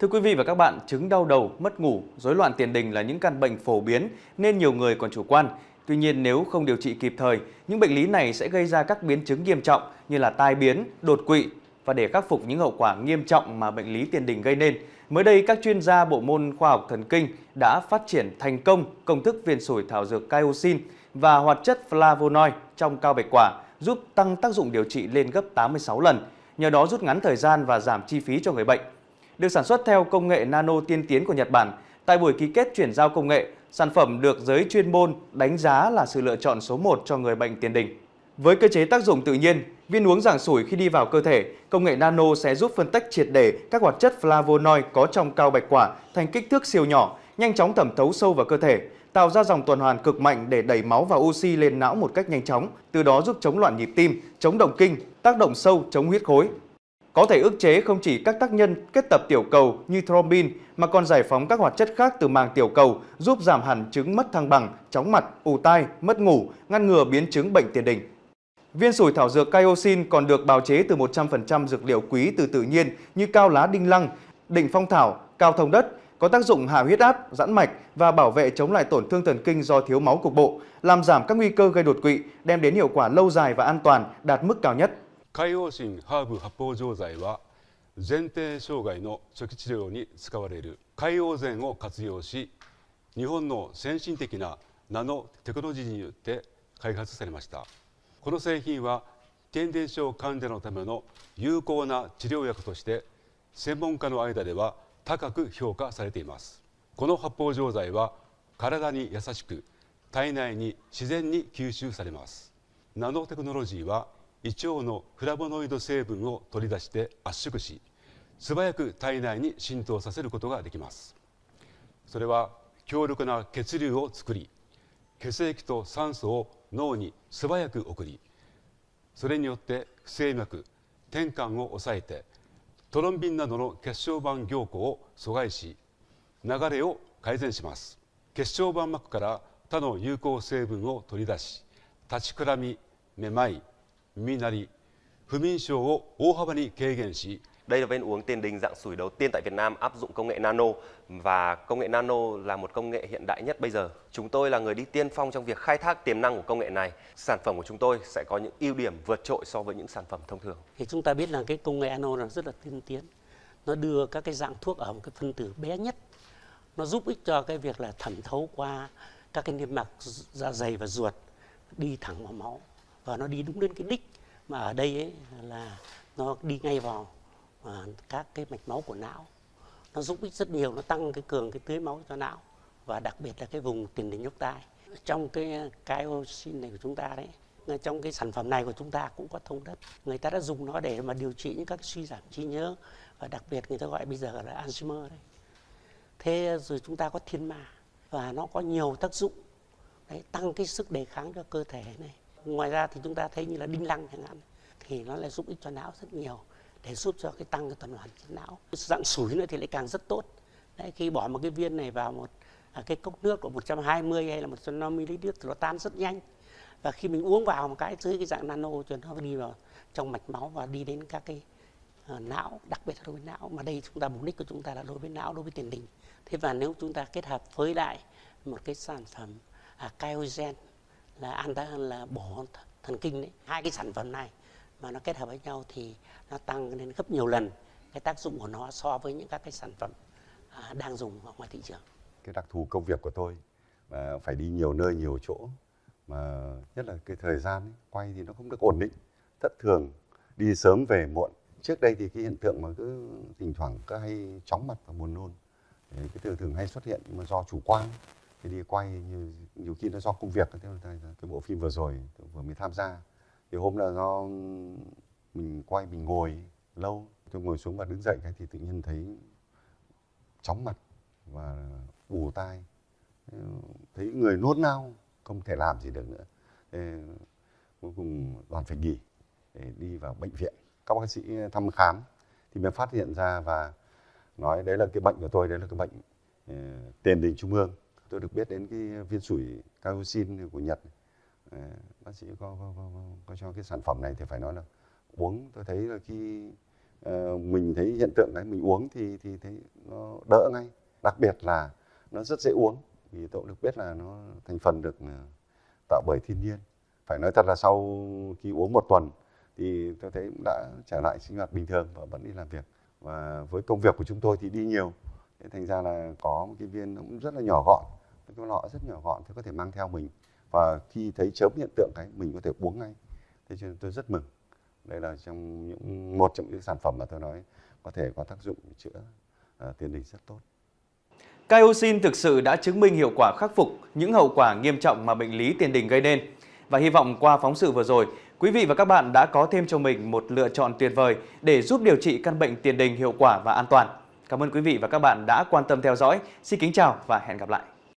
Thưa quý vị và các bạn, chứng đau đầu, mất ngủ, rối loạn tiền đình là những căn bệnh phổ biến nên nhiều người còn chủ quan. Tuy nhiên nếu không điều trị kịp thời, những bệnh lý này sẽ gây ra các biến chứng nghiêm trọng như là tai biến, đột quỵ và để khắc phục những hậu quả nghiêm trọng mà bệnh lý tiền đình gây nên. Mới đây, các chuyên gia bộ môn khoa học thần kinh đã phát triển thành công công thức viên sủi thảo dược kaiosin và hoạt chất flavonoid trong cao bạch quả giúp tăng tác dụng điều trị lên gấp 86 lần, nhờ đó rút ngắn thời gian và giảm chi phí cho người bệnh được sản xuất theo công nghệ nano tiên tiến của Nhật Bản. Tại buổi ký kết chuyển giao công nghệ, sản phẩm được giới chuyên môn đánh giá là sự lựa chọn số 1 cho người bệnh tiền đình. Với cơ chế tác dụng tự nhiên, viên uống dạng sủi khi đi vào cơ thể, công nghệ nano sẽ giúp phân tách triệt để các hoạt chất flavonoid có trong cao bạch quả thành kích thước siêu nhỏ, nhanh chóng thẩm thấu sâu vào cơ thể, tạo ra dòng tuần hoàn cực mạnh để đẩy máu và oxy lên não một cách nhanh chóng, từ đó giúp chống loạn nhịp tim, chống động kinh, tác động sâu, chống huyết khối, có thể ức chế không chỉ các tác nhân kết tập tiểu cầu như thrombin mà còn giải phóng các hoạt chất khác từ màng tiểu cầu, giúp giảm hẳn chứng mất thăng bằng, chóng mặt, ù tai, mất ngủ, ngăn ngừa biến chứng bệnh tiền đình. Viên sủi thảo dược caiosin còn được bào chế từ 100% dược liệu quý từ tự nhiên như cao lá đinh lăng, đỉnh phong thảo, cao thông đất, có tác dụng hạ huyết áp, giãn mạch và bảo vệ chống lại tổn thương thần kinh do thiếu máu cục bộ, làm giảm các nguy cơ gây đột quỵ, đem đến hiệu quả lâu dài và an toàn đạt mức cao nhất. 海王神ハーブ発泡錠剤は前提障害の初期治療に使われる海王膳を活用し日本の先進的なナノテクノロジーによって開発されましたこの製品は天然症患者のための有効な治療薬として専門家の間では高く評価されていますこの発泡錠剤は体に優しく体内に自然に吸収されますナノテクノロジーは胃腸のフラボノイド成分を取り出して圧縮し素早く体内に浸透させることができますそれは強力な血流を作り血液と酸素を脳に素早く送りそれによって不整脈転換を抑えてトロンビンなどの血小板凝固を阻害し流れを改善します血小板膜から他の有効成分を取り出し立ちくらみめまいみなり不眠症を大幅に軽減し đây là viên uống tiền đình dạng sủi đầu tiên tại Việt Nam áp dụng công nghệ nano và công nghệ nano là một công nghệ hiện đại nhất bây giờ. Chúng tôi là người đi tiên phong trong việc khai thác tiềm năng của công nghệ này. Sản phẩm của chúng tôi sẽ có những ưu điểm vượt trội so với những sản phẩm thông thường. Thì chúng ta biết là cái công nghệ nano là rất là tiên tiến. Nó đưa các cái dạng thuốc ở một cái phân tử bé nhất. Nó giúp ích cho cái việc là thẩm thấu qua các cái niêm mạc da dày và ruột đi thẳng vào máu và nó đi đúng đến cái đích mà ở đây ấy, là nó đi ngay vào à, các cái mạch máu của não nó giúp ích rất nhiều nó tăng cái cường cái tưới máu cho não và đặc biệt là cái vùng tiền đình nhúc tai trong cái cái kiosin này của chúng ta đấy trong cái sản phẩm này của chúng ta cũng có thông đất người ta đã dùng nó để mà điều trị những các suy giảm trí nhớ và đặc biệt người ta gọi bây giờ là Alzheimer đấy thế rồi chúng ta có thiên ma và nó có nhiều tác dụng đấy tăng cái sức đề kháng cho cơ thể này ngoài ra thì chúng ta thấy như là đinh lăng chẳng hạn thì nó lại giúp ích cho não rất nhiều để giúp cho cái tăng cái tuần hoàn trên não dạng sủi nữa thì lại càng rất tốt Đấy, khi bỏ một cái viên này vào một à, cái cốc nước của 120 hay là 150 lít nước thì nó tan rất nhanh và khi mình uống vào một cái dưới cái dạng nano cho nó đi vào trong mạch máu và đi đến các cái uh, não đặc biệt là đối với não mà đây chúng ta mục đích của chúng ta là đối với não đối với tiền đình thế và nếu chúng ta kết hợp với lại một cái sản phẩm à, kyogen là ăn ta hơn là bổ thần kinh đấy hai cái sản phẩm này mà nó kết hợp với nhau thì nó tăng lên gấp nhiều lần cái tác dụng của nó so với những các cái sản phẩm à, đang dùng ở ngoài thị trường cái đặc thù công việc của tôi mà phải đi nhiều nơi nhiều chỗ mà nhất là cái thời gian ấy, quay thì nó không được ổn định thất thường đi sớm về muộn trước đây thì cái hiện tượng mà cứ thỉnh thoảng cứ hay chóng mặt và buồn nôn cái từ thường hay xuất hiện nhưng mà do chủ quan thì đi quay như nhiều khi nó do công việc thế là cái bộ phim vừa rồi vừa mới tham gia thì hôm là do mình quay mình ngồi lâu tôi ngồi xuống và đứng dậy cái thì tự nhiên thấy chóng mặt và ù tai thấy người nốt nao không thể làm gì được nữa thế, cuối cùng đoàn phải nghỉ để đi vào bệnh viện các bác sĩ thăm khám thì mới phát hiện ra và nói đấy là cái bệnh của tôi đấy là cái bệnh ờ, tiền đình trung ương tôi được biết đến cái viên sủi kaosin của Nhật ờ, bác sĩ có, có, có, có cho cái sản phẩm này thì phải nói là uống tôi thấy là khi uh, mình thấy hiện tượng đấy mình uống thì thì thấy nó đỡ ngay đặc biệt là nó rất dễ uống vì tôi được biết là nó thành phần được ờ, tạo bởi thiên nhiên phải nói thật là sau khi uống một tuần thì tôi thấy đã trở lại sinh hoạt bình thường và vẫn đi làm việc và với công việc của chúng tôi thì đi nhiều thành ra là có một cái viên cũng rất là nhỏ gọn cái lọ rất nhỏ gọn thì có thể mang theo mình và khi thấy chớm hiện tượng cái mình có thể uống ngay thế cho nên tôi rất mừng đây là trong những một trong những sản phẩm mà tôi nói có thể có tác dụng chữa uh, tiền đình rất tốt Caiosin thực sự đã chứng minh hiệu quả khắc phục những hậu quả nghiêm trọng mà bệnh lý tiền đình gây nên. Và hy vọng qua phóng sự vừa rồi, quý vị và các bạn đã có thêm cho mình một lựa chọn tuyệt vời để giúp điều trị căn bệnh tiền đình hiệu quả và an toàn. Cảm ơn quý vị và các bạn đã quan tâm theo dõi. Xin kính chào và hẹn gặp lại.